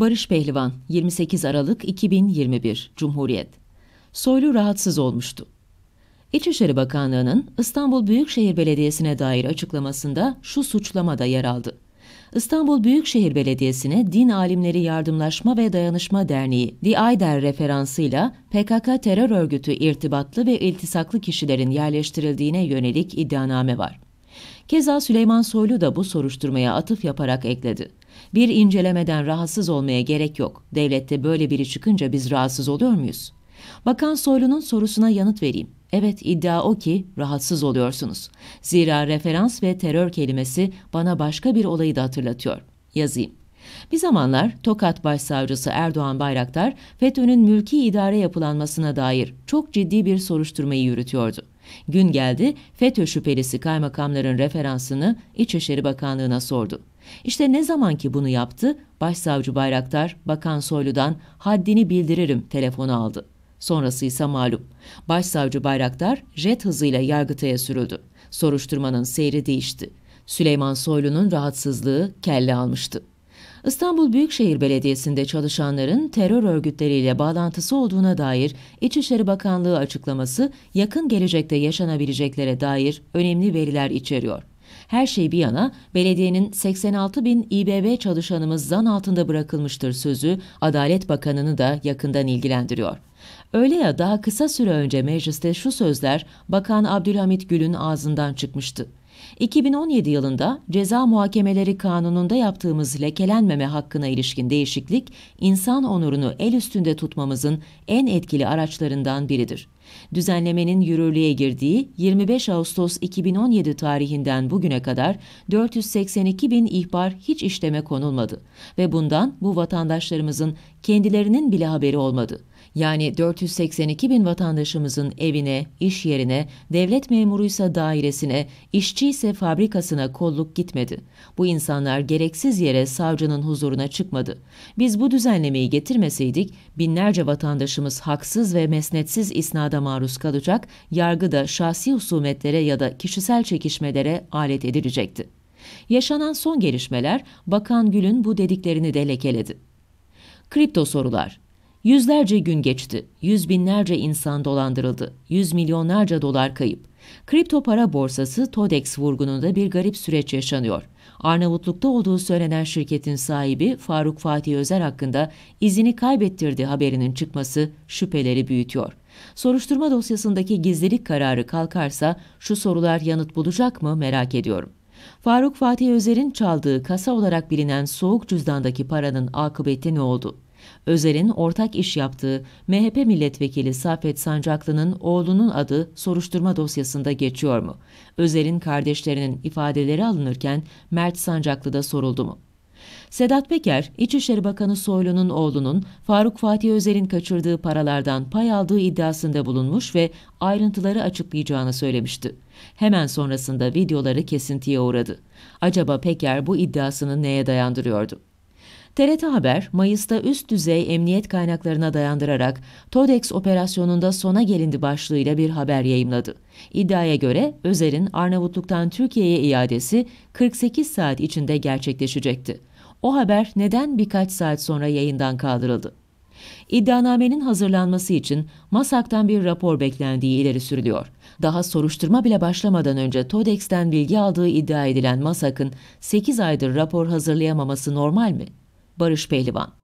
Barış Pehlivan 28 Aralık 2021 Cumhuriyet Soylu rahatsız olmuştu. İçişleri Bakanlığı'nın İstanbul Büyükşehir Belediyesi'ne dair açıklamasında şu suçlama da yer aldı. İstanbul Büyükşehir Belediyesi'ne Din Alimleri Yardımlaşma ve Dayanışma Derneği DİAYDER referansıyla PKK terör örgütü irtibatlı ve iltisaklı kişilerin yerleştirildiğine yönelik iddianame var. Keza Süleyman Soylu da bu soruşturmaya atıf yaparak ekledi. Bir incelemeden rahatsız olmaya gerek yok. Devlette böyle biri çıkınca biz rahatsız oluyor muyuz? Bakan Soylu'nun sorusuna yanıt vereyim. Evet iddia o ki rahatsız oluyorsunuz. Zira referans ve terör kelimesi bana başka bir olayı da hatırlatıyor. Yazayım. Bir zamanlar Tokat Başsavcısı Erdoğan Bayraktar FETÖ'nün mülki idare yapılanmasına dair çok ciddi bir soruşturmayı yürütüyordu. Gün geldi, FETÖ şüphelisi kaymakamların referansını İçişleri Bakanlığı'na sordu. İşte ne zaman ki bunu yaptı, Başsavcı Bayraktar, Bakan Soylu'dan haddini bildiririm telefonu aldı. Sonrası ise malum. Başsavcı Bayraktar jet hızıyla Yargıtay'a sürüldü. Soruşturmanın seyri değişti. Süleyman Soylu'nun rahatsızlığı kelle almıştı. İstanbul Büyükşehir Belediyesi'nde çalışanların terör örgütleriyle bağlantısı olduğuna dair İçişleri Bakanlığı açıklaması yakın gelecekte yaşanabileceklere dair önemli veriler içeriyor. Her şey bir yana belediyenin 86 bin İBB çalışanımız zan altında bırakılmıştır sözü Adalet Bakanı'nı da yakından ilgilendiriyor. Öyle ya daha kısa süre önce mecliste şu sözler Bakan Abdülhamit Gül'ün ağzından çıkmıştı. 2017 yılında Ceza Muhakemeleri Kanunu'nda yaptığımız lekelenmeme hakkına ilişkin değişiklik, insan onurunu el üstünde tutmamızın en etkili araçlarından biridir. Düzenlemenin yürürlüğe girdiği 25 Ağustos 2017 tarihinden bugüne kadar 482 bin ihbar hiç işleme konulmadı ve bundan bu vatandaşlarımızın kendilerinin bile haberi olmadı. Yani 482 bin vatandaşımızın evine, iş yerine, devlet memuruysa dairesine, işçi ise fabrikasına kolluk gitmedi. Bu insanlar gereksiz yere savcının huzuruna çıkmadı. Biz bu düzenlemeyi getirmeseydik binlerce vatandaşımız haksız ve mesnetsiz isnada da maruz kalacak, yargı da şahsi husumetlere ya da kişisel çekişmelere alet edilecekti. Yaşanan son gelişmeler Bakan Gül'ün bu dediklerini de lekeledi. Kripto sorular Yüzlerce gün geçti, yüz binlerce insan dolandırıldı, yüz milyonlarca dolar kayıp. Kripto para borsası TODEX vurgununda bir garip süreç yaşanıyor. Arnavutluk'ta olduğu söylenen şirketin sahibi Faruk Fatih Özer hakkında izini kaybettirdiği haberinin çıkması şüpheleri büyütüyor. Soruşturma dosyasındaki gizlilik kararı kalkarsa şu sorular yanıt bulacak mı merak ediyorum. Faruk Fatih Özer'in çaldığı kasa olarak bilinen soğuk cüzdandaki paranın akıbeti ne oldu? Özer'in ortak iş yaptığı MHP milletvekili Safet Sancaklı'nın oğlunun adı soruşturma dosyasında geçiyor mu? Özer'in kardeşlerinin ifadeleri alınırken Mert Sancaklı da soruldu mu? Sedat Peker, İçişleri Bakanı Soylu'nun oğlunun Faruk Fatih Özer'in kaçırdığı paralardan pay aldığı iddiasında bulunmuş ve ayrıntıları açıklayacağını söylemişti. Hemen sonrasında videoları kesintiye uğradı. Acaba Peker bu iddiasını neye dayandırıyordu? TRT Haber, Mayıs'ta üst düzey emniyet kaynaklarına dayandırarak TODEX operasyonunda sona gelindi başlığıyla bir haber yayımladı. İddiaya göre Özer'in Arnavutluk'tan Türkiye'ye iadesi 48 saat içinde gerçekleşecekti. O haber neden birkaç saat sonra yayından kaldırıldı? İddianamenin hazırlanması için MASAK'tan bir rapor beklendiği ileri sürülüyor. Daha soruşturma bile başlamadan önce TODEX'ten bilgi aldığı iddia edilen MASAK'ın 8 aydır rapor hazırlayamaması normal mi? Barış Pehlivan